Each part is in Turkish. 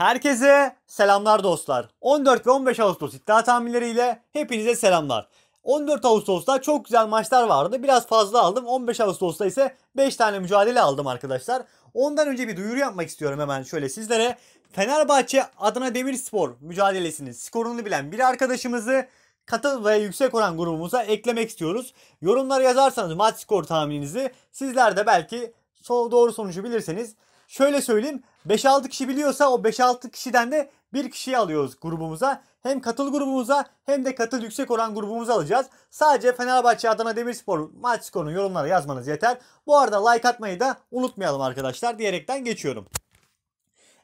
Herkese selamlar dostlar. 14 ve 15 Ağustos iddia tahminleriyle hepinize selamlar. 14 Ağustos'ta çok güzel maçlar vardı. Biraz fazla aldım. 15 Ağustos'ta ise 5 tane mücadele aldım arkadaşlar. Ondan önce bir duyuru yapmak istiyorum hemen şöyle sizlere. Fenerbahçe Adana Demirspor mücadelesinin skorunu bilen bir arkadaşımızı katıl ve yüksek oran grubumuza eklemek istiyoruz. Yorumlara yazarsanız maç skor tahmininizi sizler de belki doğru sonucu bilirseniz Şöyle söyleyeyim 5-6 kişi biliyorsa o 5-6 kişiden de bir kişiyi alıyoruz grubumuza. Hem katıl grubumuza hem de katıl yüksek oran grubumuza alacağız. Sadece Fenerbahçe Adana Demirspor maç skorunu yorumlara yazmanız yeter. Bu arada like atmayı da unutmayalım arkadaşlar diyerekten geçiyorum.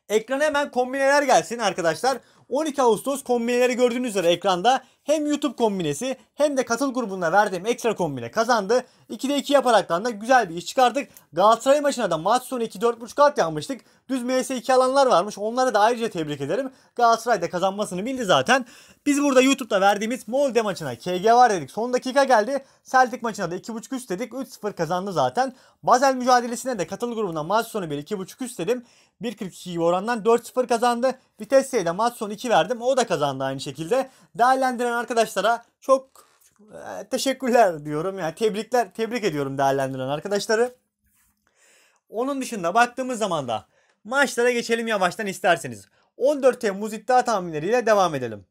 Ekrana hemen kombineler gelsin arkadaşlar. 12 Ağustos kombineleri gördüğünüz üzere ekranda hem YouTube kombinesi hem de katıl grubunda verdiğim ekstra kombine kazandı. 2'de 2 yaparaktan da güzel bir iş çıkardık. Galatasaray maçına da maç sonu 2-4.5 kart yanmıştık. Düz MS2 alanlar varmış. Onlara da ayrıca tebrik ederim. Galatasaray da kazanmasını bildi zaten. Biz burada YouTube'da verdiğimiz Molde maçına KG var dedik. Son dakika geldi. Celtic maçına da 2.5 üst dedik. 3-0 kazandı zaten. Basel mücadelesine de katıl grubuna maç sonu 1-2.5 üst dedim. 1.42 gibi orandan 4-0 kazandı. Vitesse'ye de maç sonu 2 verdim. O da kazandı aynı şekilde. Değerlendiren arkadaşlara çok e, teşekkürler diyorum. Yani tebrikler, tebrik ediyorum değerlendiren arkadaşları. Onun dışında baktığımız zaman da maçlara geçelim yavaştan isterseniz. 14 Temmuz iddia tahminleriyle devam edelim.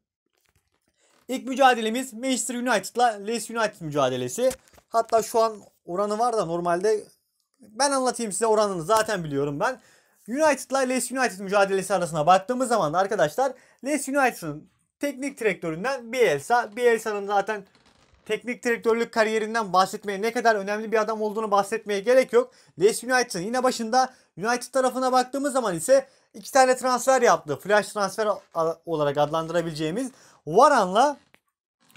İlk mücadelemiz Manchester United'la Leeds United mücadelesi. Hatta şu an oranı var da normalde ben anlatayım size oranını zaten biliyorum ben. United'la Leeds United mücadelesi arasına baktığımız zaman arkadaşlar Leeds United'ın teknik direktöründen Bielsa. Bielsa'nın zaten teknik direktörlük kariyerinden bahsetmeye ne kadar önemli bir adam olduğunu bahsetmeye gerek yok. Leeds United'ın yine başında United tarafına baktığımız zaman ise iki tane transfer yaptı. Flash transfer olarak adlandırabileceğimiz Varan'la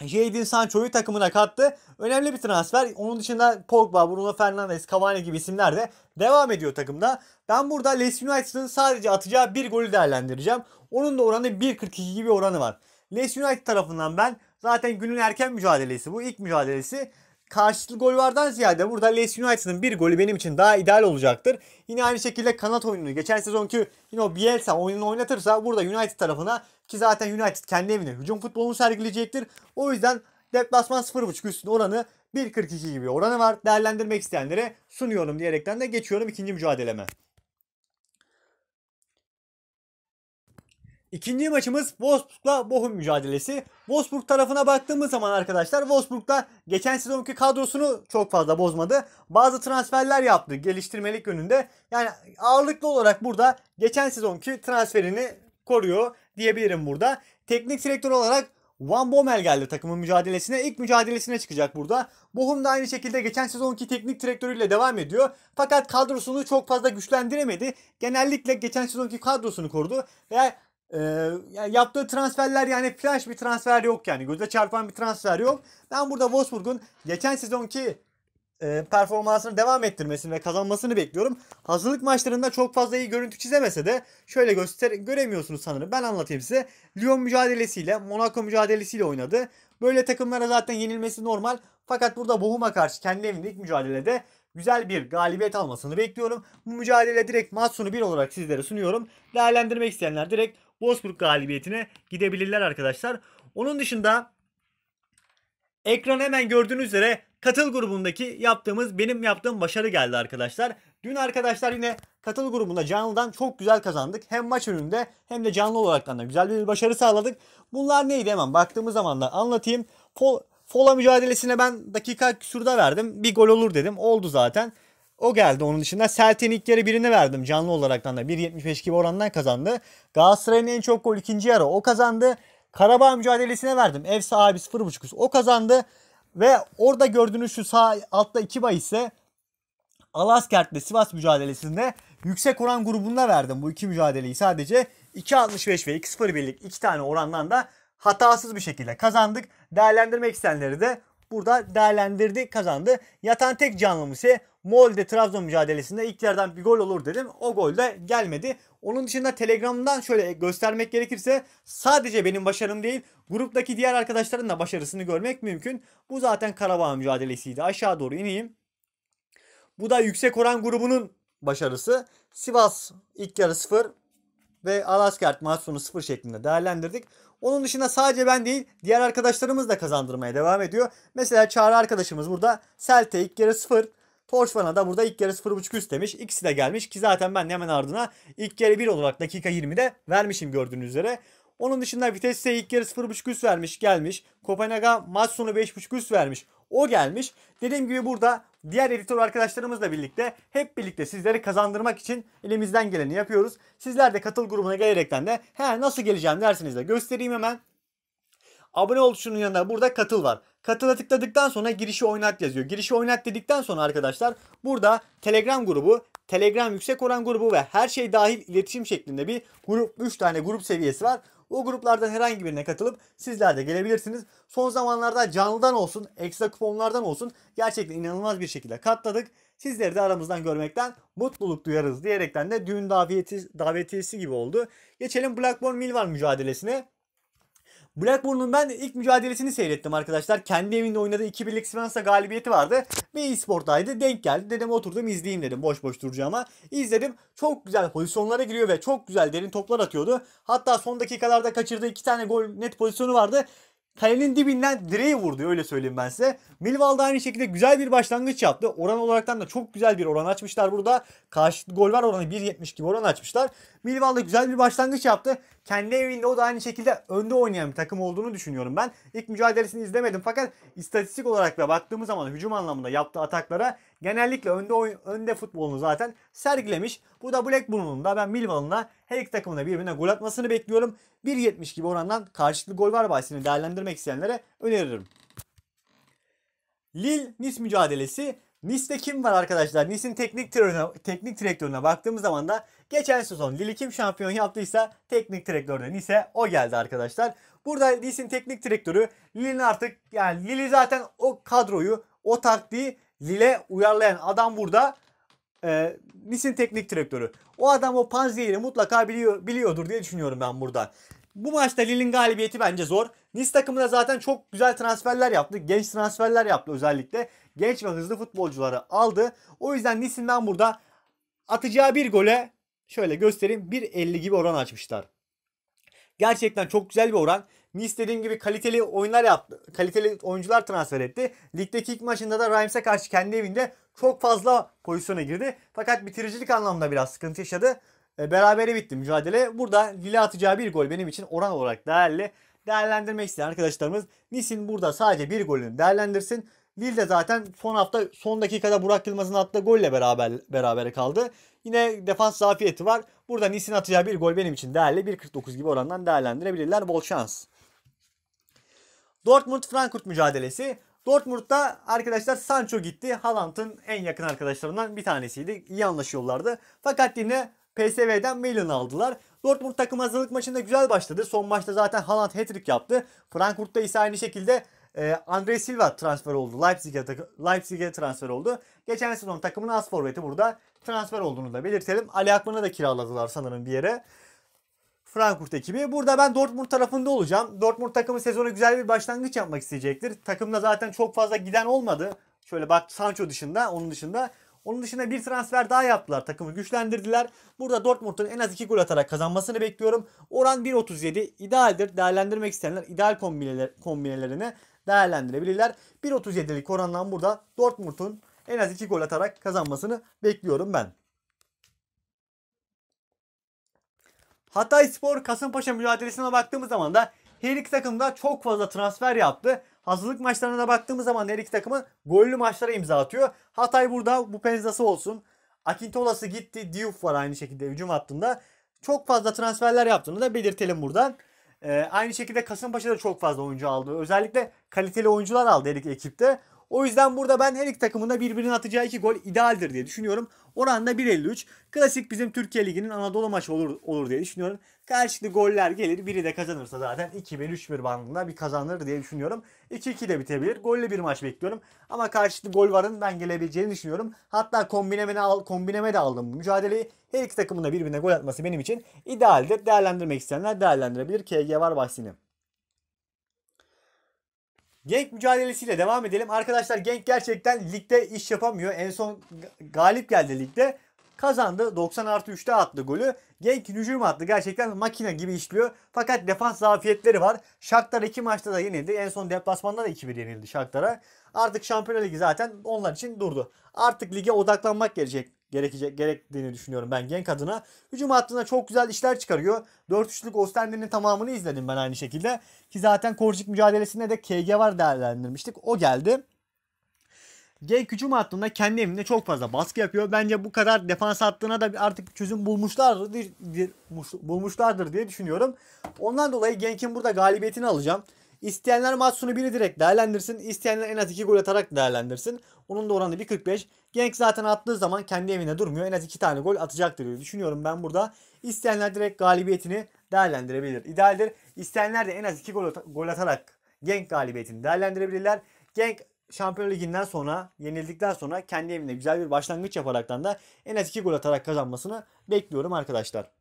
Jadon Sancho'yu takımına kattı. Önemli bir transfer. Onun dışında Pogba, Bruno Fernandes, Cavani gibi isimler de devam ediyor takımda. Ben burada Leicester United'ın sadece atacağı bir golü değerlendireceğim. Onun da oranı 1.42 gibi oranı var. Leicester United tarafından ben zaten günün erken mücadelesi bu ilk mücadelesi karşılıklı gol vardan ziyade burada Leicester United'ın bir golü benim için daha ideal olacaktır. Yine aynı şekilde kanat oyununu geçen sezonki yine o Bielsa oyununu oynatırsa burada United tarafına ki zaten United kendi evinde hücum futbolunu sergileyecektir. O yüzden deplasman 0.5 üstünde oranı 1.42 gibi oranı var. Değerlendirmek isteyenlere sunuyorum diyerekten de geçiyorum ikinci mücadeleme. İkinci maçımız Wolfsburg'la Bochum mücadelesi. Wolfsburg tarafına baktığımız zaman arkadaşlar da geçen sezonki kadrosunu çok fazla bozmadı. Bazı transferler yaptı geliştirmelik yönünde. Yani ağırlıklı olarak burada geçen sezonki transferini koruyor diyebilirim burada. Teknik direktör olarak Van Bommel geldi takımın mücadelesine. İlk mücadelesine çıkacak burada. Bochum da aynı şekilde geçen sezonki teknik direktörüyle devam ediyor. Fakat kadrosunu çok fazla güçlendiremedi. Genellikle geçen sezonki kadrosunu korudu. Ve e, ee, yani yaptığı transferler yani flash bir transfer yok yani. Göze çarpan bir transfer yok. Ben burada Wolfsburg'un geçen sezonki e, performansını devam ettirmesini ve kazanmasını bekliyorum. Hazırlık maçlarında çok fazla iyi görüntü çizemese de şöyle göster göremiyorsunuz sanırım. Ben anlatayım size. Lyon mücadelesiyle, Monaco mücadelesiyle oynadı. Böyle takımlara zaten yenilmesi normal. Fakat burada Bohum'a karşı kendi evinde ilk mücadelede güzel bir galibiyet almasını bekliyorum. Bu mücadele direkt maç sonu 1 olarak sizlere sunuyorum. Değerlendirmek isteyenler direkt Wolfsburg galibiyetine gidebilirler arkadaşlar. Onun dışında ekran hemen gördüğünüz üzere katıl grubundaki yaptığımız benim yaptığım başarı geldi arkadaşlar. Dün arkadaşlar yine katıl grubunda canlıdan çok güzel kazandık. Hem maç önünde hem de canlı olarak da güzel bir başarı sağladık. Bunlar neydi hemen baktığımız zaman da anlatayım. Fola mücadelesine ben dakika küsurda verdim. Bir gol olur dedim. Oldu zaten. O geldi onun dışında. Celtic'in ilk yarı birini verdim canlı olaraktan da. 1.75 gibi orandan kazandı. Galatasaray'ın en çok gol ikinci yarı o kazandı. Karabağ mücadelesine verdim. Ev sahibi 0.5 o kazandı. Ve orada gördüğünüz şu sağ altta 2 bay ise Alaskert'le Sivas mücadelesinde yüksek oran grubunda verdim bu iki mücadeleyi sadece. 2.65 ve 2.01'lik iki tane orandan da hatasız bir şekilde kazandık. Değerlendirmek isteyenleri de burada değerlendirdi kazandı. Yatan tek canlım ise Molde Trabzon mücadelesinde ilk yerden bir gol olur dedim. O gol de gelmedi. Onun dışında Telegram'dan şöyle göstermek gerekirse sadece benim başarım değil gruptaki diğer arkadaşların da başarısını görmek mümkün. Bu zaten Karabağ mücadelesiydi. Aşağı doğru ineyim. Bu da yüksek oran grubunun başarısı. Sivas ilk yarı 0 ve Alaskert maç sonu 0 şeklinde değerlendirdik. Onun dışında sadece ben değil diğer arkadaşlarımız da kazandırmaya devam ediyor. Mesela Çağrı arkadaşımız burada Selte ilk yarı 0. Torşvan'a da burada ilk yarı 0.5 üst demiş. İkisi de gelmiş ki zaten ben hemen ardına ilk yarı 1 olarak dakika 20'de vermişim gördüğünüz üzere. Onun dışında Vitesse ilk yarı 0.5 üst vermiş gelmiş. Kopenhag'a maç sonu 5.5 üst vermiş. O gelmiş. Dediğim gibi burada diğer editör arkadaşlarımızla birlikte hep birlikte sizleri kazandırmak için elimizden geleni yapıyoruz. Sizler de katıl grubuna gelerekten de he nasıl geleceğim dersiniz de göstereyim hemen. Abone ol şunun yanında burada katıl var. Katıla tıkladıktan sonra girişi oynat yazıyor. Girişi oynat dedikten sonra arkadaşlar burada Telegram grubu, Telegram yüksek oran grubu ve her şey dahil iletişim şeklinde bir grup 3 tane grup seviyesi var. O gruplardan herhangi birine katılıp sizler de gelebilirsiniz. Son zamanlarda canlıdan olsun, ekstra kuponlardan olsun gerçekten inanılmaz bir şekilde katladık. Sizleri de aramızdan görmekten mutluluk duyarız diyerekten de düğün davetiyesi, gibi oldu. Geçelim Blackburn Mill var mücadelesine. Blackburn'un ben ilk mücadelesini seyrettim arkadaşlar. Kendi evinde oynadığı 2 birlik Sivas'a galibiyeti vardı. Bir e-sportaydı. Denk geldi. Dedim oturdum izleyeyim dedim. Boş boş duracağıma. İzledim. Çok güzel pozisyonlara giriyor ve çok güzel derin toplar atıyordu. Hatta son dakikalarda kaçırdığı 2 tane gol net pozisyonu vardı kalenin dibinden direği vurdu öyle söyleyeyim ben size. Millwall da aynı şekilde güzel bir başlangıç yaptı. Oran olaraktan da çok güzel bir oran açmışlar burada. Karşı gol var oranı 1.70 gibi oran açmışlar. Millwall da güzel bir başlangıç yaptı kendi evinde o da aynı şekilde önde oynayan bir takım olduğunu düşünüyorum ben. İlk mücadelesini izlemedim fakat istatistik olarak da baktığımız zaman hücum anlamında yaptığı ataklara genellikle önde oyun, önde futbolunu zaten sergilemiş. Bu da Blackburn'un da ben Millwall'ın her iki takımına birbirine gol atmasını bekliyorum. 1.70 gibi orandan karşılıklı gol var bahisini değerlendirmek isteyenlere öneririm. Lille Nice mücadelesi Nice'de kim var arkadaşlar? Nice'in teknik direktörüne, teknik direktörüne baktığımız zaman da geçen sezon Lili kim şampiyon yaptıysa teknik direktörde Nice o geldi arkadaşlar. Burada Nice'in teknik direktörü Lille'in artık yani Lili zaten o kadroyu o taktiği Lille uyarlayan adam burada e, ee, Nice'in teknik direktörü. O adam o Panzer'i mutlaka biliyor, biliyordur diye düşünüyorum ben burada. Bu maçta Lille'in galibiyeti bence zor. Nice takımı da zaten çok güzel transferler yaptı. Genç transferler yaptı özellikle. Genç ve hızlı futbolcuları aldı. O yüzden Nice'in ben burada atacağı bir gole şöyle göstereyim 1.50 gibi oran açmışlar. Gerçekten çok güzel bir oran. Nice dediğim gibi kaliteli oyunlar yaptı. Kaliteli oyuncular transfer etti. Ligdeki ilk maçında da Rams'e karşı kendi evinde çok fazla pozisyona girdi. Fakat bitiricilik anlamda biraz sıkıntı yaşadı. E, berabere bitti mücadele. Burada Lille atacağı bir gol benim için oran olarak değerli değerlendirmek isteyen arkadaşlarımız Nisin burada sadece bir golünü değerlendirsin. Lille de zaten son hafta son dakikada Burak Yılmaz'ın attığı golle beraber beraber kaldı. Yine defans zafiyeti var. Burada Nisin atacağı bir gol benim için değerli. 1.49 gibi orandan değerlendirebilirler. Bol şans. Dortmund-Frankfurt mücadelesi. Dortmund'da arkadaşlar Sancho gitti. Haaland'ın en yakın arkadaşlarından bir tanesiydi. İyi anlaşıyorlardı. Fakat yine PSV'den Milan aldılar. Dortmund takım hazırlık maçında güzel başladı. Son maçta zaten Haaland hat-trick yaptı. Frankfurt'ta ise aynı şekilde e, Andre Silva transfer oldu. Leipzig'e Leipzig'e transfer oldu. Geçen sezon takımın az forveti burada transfer olduğunu da belirtelim. Ali Akman'ı da kiraladılar sanırım bir yere. Frankfurt ekibi. Burada ben Dortmund tarafında olacağım. Dortmund takımı sezona güzel bir başlangıç yapmak isteyecektir. Takımda zaten çok fazla giden olmadı. Şöyle bak Sancho dışında, onun dışında onun dışında bir transfer daha yaptılar. Takımı güçlendirdiler. Burada Dortmund'un en az 2 gol atarak kazanmasını bekliyorum. Oran 1.37 idealdir. Değerlendirmek isteyenler ideal kombineler, kombinelerini değerlendirebilirler. 1.37'lik orandan burada Dortmund'un en az 2 gol atarak kazanmasını bekliyorum ben. Hatay Spor Kasımpaşa mücadelesine baktığımız zaman da her iki takım da çok fazla transfer yaptı. Hazırlık maçlarına baktığımız zaman her iki takımın gollü maçlara imza atıyor. Hatay burada bu penizası olsun. Akintolası gitti. Diouf var aynı şekilde hücum hattında. Çok fazla transferler yaptığını da belirtelim buradan. Ee, aynı şekilde Kasımpaşa da çok fazla oyuncu aldı. Özellikle kaliteli oyuncular aldı her ekipte. O yüzden burada ben her iki takımında birbirinin atacağı iki gol idealdir diye düşünüyorum. Oranda 1.53. Klasik bizim Türkiye Ligi'nin Anadolu maçı olur, olur diye düşünüyorum. Karşılıklı goller gelir. Biri de kazanırsa zaten 2-1-3-1 bandında bir kazanır diye düşünüyorum. 2-2 de bitebilir. Gollü bir maç bekliyorum. Ama karşılıklı gol varın ben gelebileceğini düşünüyorum. Hatta kombineme, al, kombineme de aldım bu mücadeleyi. Her iki takımın da birbirine gol atması benim için idealdir. Değerlendirmek isteyenler değerlendirebilir. KG var bahsini. Genk mücadelesiyle devam edelim. Arkadaşlar Genk gerçekten ligde iş yapamıyor. En son galip geldi ligde. Kazandı. 90 artı 3'te attı golü. Genk hücum attı. Gerçekten makine gibi işliyor. Fakat defans zafiyetleri var. Shakhtar iki maçta da yenildi. En son deplasmanda da 2-1 yenildi Shakhtar'a. Artık Şampiyonlar Ligi zaten onlar için durdu. Artık lige odaklanmak gerekecek gerekecek gerektiğini düşünüyorum ben genç adına. Hücum hattına çok güzel işler çıkarıyor. 4-3'lük Ostende'nin tamamını izledim ben aynı şekilde. Ki zaten Korcik mücadelesinde de KG var değerlendirmiştik. O geldi. Genk hücum hattında kendi evinde çok fazla baskı yapıyor. Bence bu kadar defans hattına da artık çözüm bulmuşlardır, bulmuşlardır diye düşünüyorum. Ondan dolayı Genk'in burada galibiyetini alacağım. İsteyenler maç sonu 1'i direkt değerlendirsin. İsteyenler en az 2 gol atarak değerlendirsin. Onun da oranı 1.45. Genk zaten attığı zaman kendi evine durmuyor. En az 2 tane gol atacaktır diye düşünüyorum ben burada. İsteyenler direkt galibiyetini değerlendirebilir. İdealdir. İsteyenler de en az 2 gol, gol atarak Genk galibiyetini değerlendirebilirler. Genk Şampiyon Ligi'nden sonra yenildikten sonra kendi evinde güzel bir başlangıç yaparaktan da en az 2 gol atarak kazanmasını bekliyorum arkadaşlar.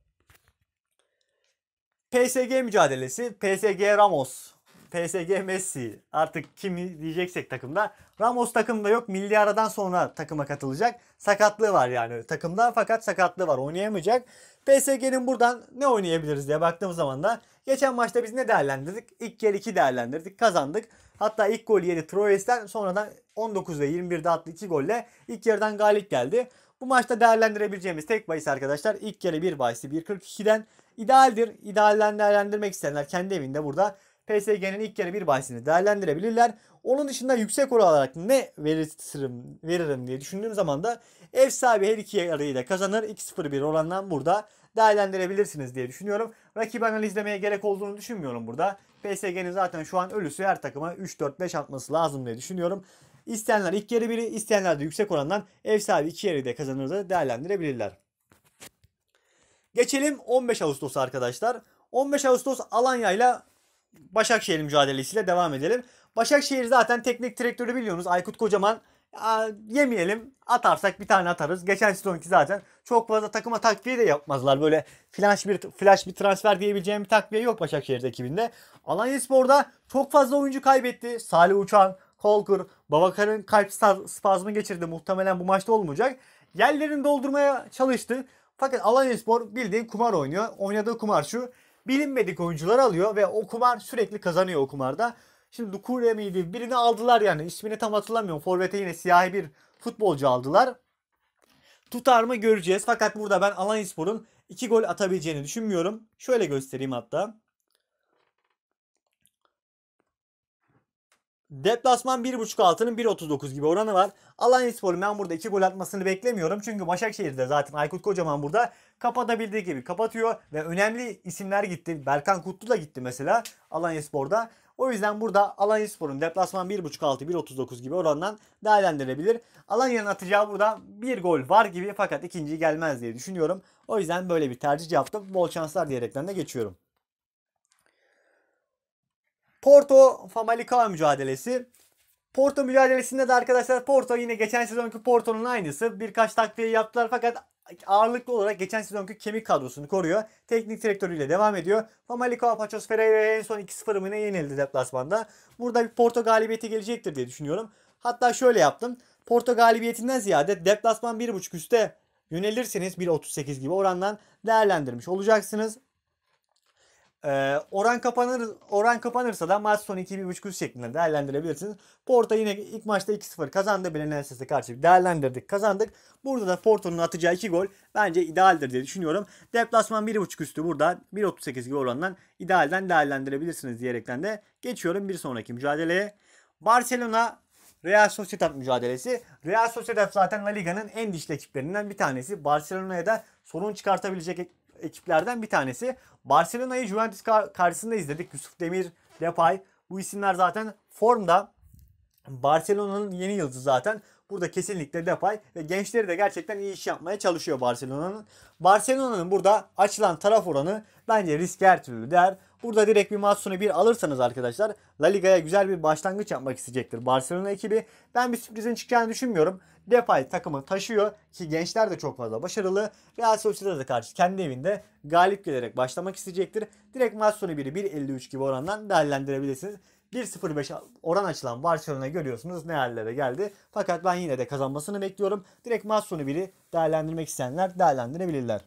PSG mücadelesi PSG Ramos PSG Messi artık kim diyeceksek takımda. Ramos takımda yok. Milli aradan sonra takıma katılacak. Sakatlığı var yani takımda fakat sakatlığı var. Oynayamayacak. PSG'nin buradan ne oynayabiliriz diye baktığım zaman da geçen maçta biz ne değerlendirdik? İlk yer 2 değerlendirdik. Kazandık. Hatta ilk gol yedi Troyes'ten sonradan 19 ve 21'de attı 2 golle ilk yerden galip geldi. Bu maçta değerlendirebileceğimiz tek bahis arkadaşlar ilk yarı 1 bahisi 1.42'den idealdir. İdealden değerlendirmek isteyenler kendi evinde burada PSG'nin ilk kere bir bahisini değerlendirebilirler. Onun dışında yüksek oran olarak ne veririm, veririm diye düşündüğüm zaman da ev sahibi her iki yarıyla kazanır. 2-0-1 orandan burada değerlendirebilirsiniz diye düşünüyorum. Rakip analizlemeye gerek olduğunu düşünmüyorum burada. PSG'nin zaten şu an ölüsü her takıma 3-4-5 atması lazım diye düşünüyorum. İsteyenler ilk yarı biri, isteyenler de yüksek orandan ev sahibi iki yarıyı da kazanır da değerlendirebilirler. Geçelim 15 Ağustos arkadaşlar. 15 Ağustos Alanya ile Başakşehir mücadelesiyle devam edelim. Başakşehir zaten teknik direktörü biliyorsunuz Aykut Kocaman. yemeyelim atarsak bir tane atarız. Geçen sezonki zaten çok fazla takıma takviye de yapmazlar. Böyle flash bir flash bir transfer diyebileceğim bir takviye yok Başakşehir ekibinde. Alanyaspor'da çok fazla oyuncu kaybetti. Salih Uçan, Kolkur, Babakar'ın kalp spazmı geçirdi. Muhtemelen bu maçta olmayacak. Yerlerini doldurmaya çalıştı. Fakat Alanyaspor bildiğin kumar oynuyor. Oynadığı kumar şu bilinmedik oyuncular alıyor ve o kumar sürekli kazanıyor o kumarda. Şimdi Lukure miydi? Birini aldılar yani. İsmini tam hatırlamıyorum. Forvet'e yine siyahi bir futbolcu aldılar. Tutar mı göreceğiz. Fakat burada ben Alanyaspor'un 2 gol atabileceğini düşünmüyorum. Şöyle göstereyim hatta. Deplasman 1.5 altının 1.39 gibi oranı var. Alanyaspor'un ben burada 2 gol atmasını beklemiyorum. Çünkü Başakşehir'de zaten Aykut Kocaman burada kapatabildiği gibi kapatıyor. Ve önemli isimler gitti. Berkan Kutlu da gitti mesela Alanyaspor'da. O yüzden burada Alanyaspor'un deplasman 1.5 altı 1.39 gibi orandan değerlendirebilir. Alanya'nın atacağı burada bir gol var gibi fakat ikinci gelmez diye düşünüyorum. O yüzden böyle bir tercih yaptım. Bol şanslar diyerekten de geçiyorum. Porto Famalicão mücadelesi. Porto mücadelesinde de arkadaşlar Porto yine geçen sezonki Porto'nun aynısı. Birkaç takviye yaptılar fakat ağırlıklı olarak geçen sezonki kemik kadrosunu koruyor. Teknik direktörüyle devam ediyor. Famalicão Pachos Ferreira en son 2-0 mı ne yenildi deplasmanda. Burada bir Porto galibiyeti gelecektir diye düşünüyorum. Hatta şöyle yaptım. Porto galibiyetinden ziyade deplasman 1.5 üste yönelirseniz 1.38 gibi orandan değerlendirmiş olacaksınız. Ee, oran kapanır oran kapanırsa da maç sonu 2-1.5 üst şeklinde değerlendirebilirsiniz. Porto yine ilk maçta 2-0 kazandı. Belenenses'e karşı değerlendirdik kazandık. Burada da Porto'nun atacağı 2 gol bence idealdir diye düşünüyorum. Deplasman 1.5 üstü burada 1.38 gibi orandan idealden değerlendirebilirsiniz diyerekten de geçiyorum bir sonraki mücadeleye. Barcelona Real Sociedad mücadelesi. Real Sociedad zaten La Liga'nın en dişli ekiplerinden bir tanesi. Barcelona'ya da sorun çıkartabilecek ekiplerden bir tanesi. Barcelona'yı Juventus karşısında izledik. Yusuf Demir, Depay bu isimler zaten formda. Barcelona'nın yeni yıldızı zaten. Burada kesinlikle Depay ve gençleri de gerçekten iyi iş yapmaya çalışıyor Barcelona'nın. Barcelona'nın burada açılan taraf oranı bence risk her türlü der. Burada direkt bir Matsun'u bir alırsanız arkadaşlar La Liga'ya güzel bir başlangıç yapmak isteyecektir Barcelona ekibi. Ben bir sürprizin çıkacağını düşünmüyorum. Depay takımı taşıyor ki gençler de çok fazla başarılı. Real Sociedad'a karşı kendi evinde galip gelerek başlamak isteyecektir. Direkt maç sonu 1'i 1.53 gibi orandan değerlendirebilirsiniz. 1.05 oran açılan Barcelona görüyorsunuz ne hallere geldi. Fakat ben yine de kazanmasını bekliyorum. Direkt maç sonu 1'i değerlendirmek isteyenler değerlendirebilirler.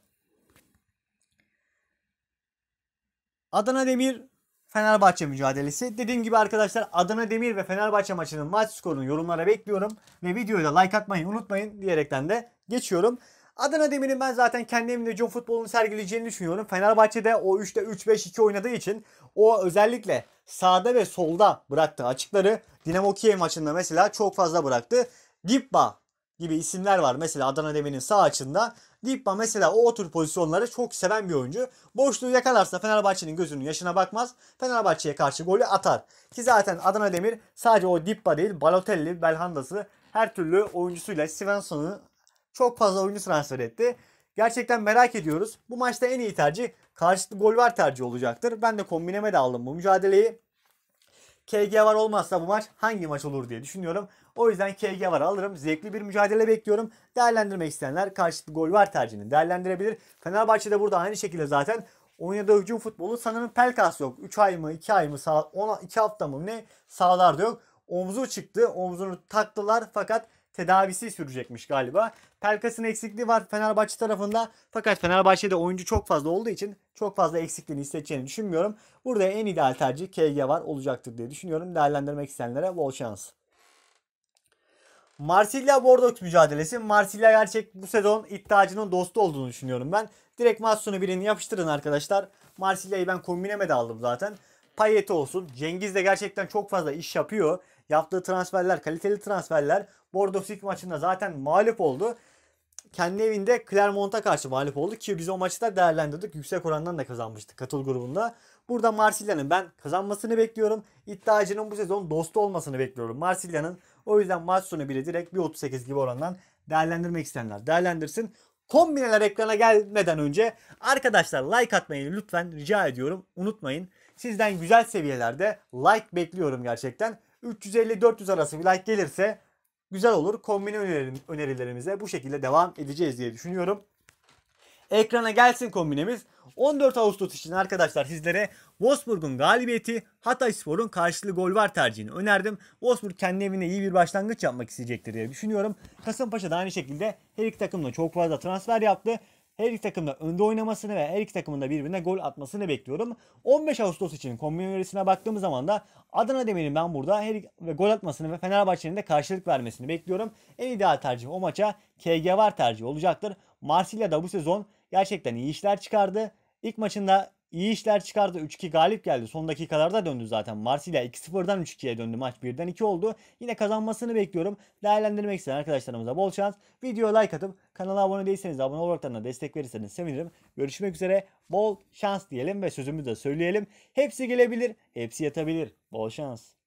Adana Demir Fenerbahçe mücadelesi. Dediğim gibi arkadaşlar Adana Demir ve Fenerbahçe maçının maç skorunu yorumlara bekliyorum. Ve videoyu da like atmayı unutmayın diyerekten de geçiyorum. Adana Demir'in ben zaten kendi evinde John futbolunu sergileyeceğini düşünüyorum. Fenerbahçe'de o 3'te 3-5-2 oynadığı için o özellikle sağda ve solda bıraktığı açıkları Dinamo Kiev maçında mesela çok fazla bıraktı. Dibba gibi isimler var. Mesela Adana Demir'in sağ açında. Dipma mesela o, o tür pozisyonları çok seven bir oyuncu. Boşluğu yakalarsa Fenerbahçe'nin gözünün yaşına bakmaz. Fenerbahçe'ye karşı golü atar. Ki zaten Adana Demir sadece o Dipma değil Balotelli, Belhanda'sı her türlü oyuncusuyla Svensson'u çok fazla oyuncu transfer etti. Gerçekten merak ediyoruz. Bu maçta en iyi tercih karşılıklı gol var tercih olacaktır. Ben de kombineme de aldım bu mücadeleyi. KG var olmazsa bu maç hangi maç olur diye düşünüyorum. O yüzden KG var alırım. Zevkli bir mücadele bekliyorum. Değerlendirmek isteyenler karşılıklı gol var tercihini değerlendirebilir. Fenerbahçe de burada aynı şekilde zaten oynadığı hücum futbolu sanırım Pelkas yok. 3 ay mı 2 ay mı sağ, 2 hafta mı ne sağlarda yok. Omzu çıktı. Omzunu taktılar fakat tedavisi sürecekmiş galiba. Pelkas'ın eksikliği var Fenerbahçe tarafında. Fakat Fenerbahçe'de oyuncu çok fazla olduğu için çok fazla eksikliğini hissedeceğini düşünmüyorum. Burada en ideal tercih KG var olacaktır diye düşünüyorum. Değerlendirmek isteyenlere bol şans. Marsilya Bordeaux mücadelesi. Marsilya gerçek bu sezon iddiacının dostu olduğunu düşünüyorum ben. Direkt Matsun'u birini yapıştırın arkadaşlar. Marsilya'yı ben kombineme aldım zaten. Payet olsun. Cengiz de gerçekten çok fazla iş yapıyor. Yaptığı transferler, kaliteli transferler. Bordeaux City maçında zaten mağlup oldu. Kendi evinde Clermont'a karşı mağlup oldu ki biz o maçı da değerlendirdik. Yüksek orandan da kazanmıştık katıl grubunda. Burada Marsilya'nın ben kazanmasını bekliyorum. İddiacının bu sezon dostu olmasını bekliyorum Marsilya'nın. O yüzden maç sonu bile direkt bir 38 gibi orandan değerlendirmek isteyenler değerlendirsin. Kombineler ekrana gelmeden önce arkadaşlar like atmayı lütfen rica ediyorum. Unutmayın. Sizden güzel seviyelerde like bekliyorum gerçekten. 350-400 arası bir like gelirse güzel olur. Kombine önerilerimize bu şekilde devam edeceğiz diye düşünüyorum. Ekrana gelsin kombinemiz. 14 Ağustos için arkadaşlar sizlere Wolfsburg'un galibiyeti Hatay Spor'un karşılığı gol var tercihini önerdim. Wolfsburg kendi evine iyi bir başlangıç yapmak isteyecektir diye düşünüyorum. Kasımpaşa da aynı şekilde her iki takımla çok fazla transfer yaptı. Her iki takımda önde oynamasını ve her iki takımın da birbirine gol atmasını bekliyorum. 15 Ağustos için kombinasyonuna baktığımız zaman da Adana Demir'in ben burada her ve gol atmasını ve Fenerbahçe'nin de karşılık vermesini bekliyorum. En ideal tercih o maça KG var tercihi olacaktır. Marsilya da bu sezon gerçekten iyi işler çıkardı. İlk maçında İyi işler çıkardı. 3-2 galip geldi. Son dakikalarda döndü zaten. Marsilya 2-0'dan 3-2'ye döndü. Maç 1'den 2 oldu. Yine kazanmasını bekliyorum. Değerlendirmek isteyen arkadaşlarımıza bol şans. Videoya like atıp kanala abone değilseniz abone olarak da destek verirseniz sevinirim. Görüşmek üzere. Bol şans diyelim ve sözümüzü de söyleyelim. Hepsi gelebilir. Hepsi yatabilir. Bol şans.